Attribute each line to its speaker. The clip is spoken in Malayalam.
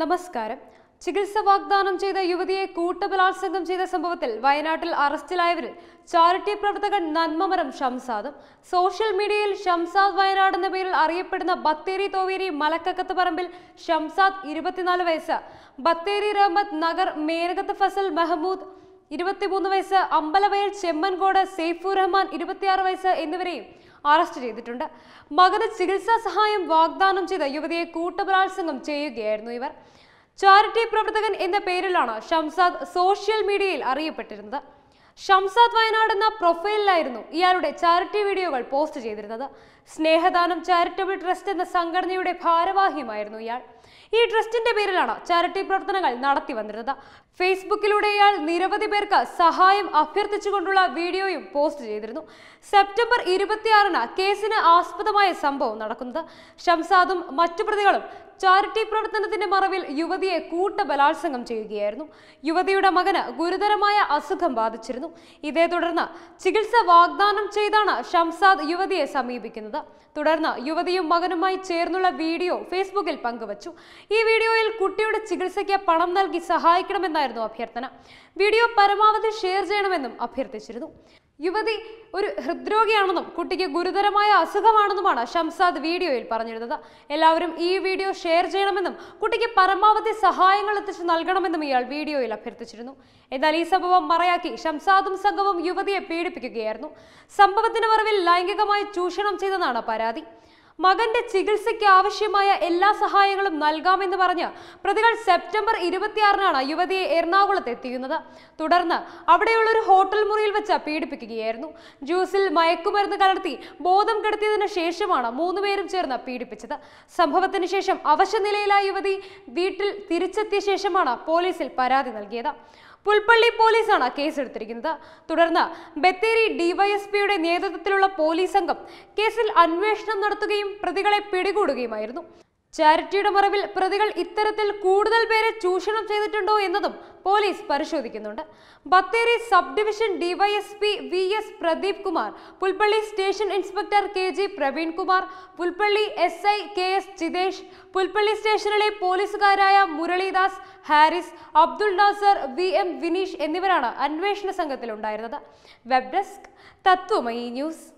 Speaker 1: നമസ്കാരം ചികിത്സ വാഗ്ദാനം ചെയ്ത യുവതിയെ കൂട്ടബലാത്സംഗം ചെയ്ത സംഭവത്തിൽ വയനാട്ടിൽ അറസ്റ്റിലായവരിൽ ചാരിറ്റി പ്രവർത്തകൻ നന്മമരം ഷംസാദും സോഷ്യൽ മീഡിയയിൽ ഷംസാദ് വയനാട് എന്ന പേരിൽ അറിയപ്പെടുന്ന ബത്തേരി തോവേരി മലക്കക്കത്ത് പറമ്പിൽ ഷംസാദ് ഇരുപത്തിനാല് വയസ്സ് ബത്തേരി റഹ്മദ് നഗർ മേനകത്ത് ഫസൽ മെഹമൂദ് ഇരുപത്തിമൂന്ന് വയസ്സ് അമ്പലവയൽ ചെമ്മൻകോട് സെയ്ഫു റഹ്മാൻ ഇരുപത്തിയാറ് വയസ്സ് എന്നിവരെയും അറസ്റ്റ് ചെയ്തിട്ടുണ്ട് മകന് ചികിത്സാ സഹായം വാഗ്ദാനം ചെയ്ത യുവതിയെ കൂട്ടബലാത്സംഗം ചെയ്യുകയായിരുന്നു ഇവർ ചാരിറ്റി പ്രവർത്തകൻ എന്ന പേരിലാണ് ഷംസാദ് സോഷ്യൽ മീഡിയയിൽ അറിയപ്പെട്ടിരുന്നത് ഷംസാദ് വയനാട് എന്ന പ്രൊഫൈലിലായിരുന്നു ഇയാളുടെ ചാരിറ്റി വീഡിയോകൾ പോസ്റ്റ് ചെയ്തിരുന്നത് സ്നേഹദാനം ചാരിറ്റബിൾ ട്രസ്റ്റ് എന്ന സംഘടനയുടെ ഭാരവാഹിയുമായിരുന്നു ഇയാൾ ഈ ട്രസ്റ്റിന്റെ പേരിലാണ് ചാരിറ്റി പ്രവർത്തനങ്ങൾ നടത്തി വന്നിരുന്നത് ഫേസ്ബുക്കിലൂടെ ഇയാൾ നിരവധി പേർക്ക് സഹായം അഭ്യർത്ഥിച്ചുകൊണ്ടുള്ള വീഡിയോയും പോസ്റ്റ് ചെയ്തിരുന്നു സെപ്റ്റംബർ ഇരുപത്തിയാറിന് കേസിന് ആസ്പദമായ സംഭവം നടക്കുന്നത് ഷംസാദും മറ്റു പ്രതികളും ചാരിറ്റി പ്രവർത്തനത്തിന്റെ മറവിൽ യുവതിയെ കൂട്ട ബലാത്സംഗം ചെയ്യുകയായിരുന്നു യുവതിയുടെ മകന് ഗുരുതരമായ അസുഖം ബാധിച്ചിരുന്നു ഇതേ തുടർന്ന് ചികിത്സ വാഗ്ദാനം ചെയ്താണ് ഷംസാദ് യുവതിയെ സമീപിക്കുന്നത് തുടർന്ന് യുവതിയും മകനുമായി ചേർന്നുള്ള വീഡിയോ ഫേസ്ബുക്കിൽ പങ്കുവച്ചു ഈ വീഡിയോയിൽ കുട്ടിയുടെ ചികിത്സയ്ക്ക് പണം നൽകി സഹായിക്കണമെന്നായിരുന്നു അഭ്യർത്ഥന വീഡിയോ പരമാവധി ഷെയർ ചെയ്യണമെന്നും അഭ്യർത്ഥിച്ചിരുന്നു യുവതി ഒരു ഹൃദ്രോഗിയാണെന്നും കുട്ടിക്ക് ഗുരുതരമായ അസുഖമാണെന്നുമാണ് ഷംസാദ് വീഡിയോയിൽ പറഞ്ഞിരുന്നത് എല്ലാവരും ഈ വീഡിയോ ഷെയർ ചെയ്യണമെന്നും കുട്ടിക്ക് പരമാവധി സഹായങ്ങൾ എത്തിച്ചു നൽകണമെന്നും ഇയാൾ വീഡിയോയിൽ അഭ്യർത്ഥിച്ചിരുന്നു എന്നാൽ ഈ സംഭവം മറയാക്കി ഷംസാദും സംഘവും യുവതിയെ പീഡിപ്പിക്കുകയായിരുന്നു സംഭവത്തിന് മറവിൽ ലൈംഗികമായി ചൂഷണം ചെയ്തെന്നാണ് പരാതി മകന്റെ ചികിത്സയ്ക്ക് ആവശ്യമായ എല്ലാ സഹായങ്ങളും നൽകാമെന്ന് പറഞ്ഞ് പ്രതികൾ സെപ്റ്റംബർ ഇരുപത്തിയാറിനാണ് യുവതിയെ എറണാകുളത്ത് എത്തിക്കുന്നത് തുടർന്ന് അവിടെയുള്ള ഒരു ഹോട്ടൽ മുറിയിൽ വെച്ച് പീഡിപ്പിക്കുകയായിരുന്നു ജ്യൂസിൽ മയക്കുമരുന്ന് കലർത്തി ബോധം കെടുത്തിയതിനു ശേഷമാണ് മൂന്നുപേരും ചേർന്ന് പീഡിപ്പിച്ചത് സംഭവത്തിന് ശേഷം അവശനിലയിലായ യുവതി വീട്ടിൽ തിരിച്ചെത്തിയ ശേഷമാണ് പോലീസിൽ പരാതി നൽകിയത് പുൽപ്പള്ളി പോലീസാണ് കേസെടുത്തിരിക്കുന്നത് തുടർന്ന് ബത്തേരി ഡിവൈഎസ്പിയുടെ നേതൃത്വത്തിലുള്ള പോലീസ് സംഘം കേസിൽ അന്വേഷണം നടത്തുകയും പ്രതികളെ പിടികൂടുകയുമായിരുന്നു ചാരിറ്റിയുടെ മറവിൽ പ്രതികൾ ഇത്തരത്തിൽ കൂടുതൽ പേരെ ചൂഷണം ചെയ്തിട്ടുണ്ടോ എന്നതും പോലീസ് പരിശോധിക്കുന്നുണ്ട് Bathery sub division DYSP V S Pradeep Kumar Pulpally station inspector K G Praveen Kumar Pulpally S I K S Jithesh Pulpally സ്റ്റേഷനിലെ പോലീസുകാരായ മുരളീദാസ് ഹാരിസ് അബ്ദുൾ നാസർ വി എം വിനീഷ് എന്നിവരാണ് അന്വേഷണ സംഘത്തിലുണ്ടായിരുന്നത് വെബ് ഡെസ്ക് തത്വമയി ന്യൂസ്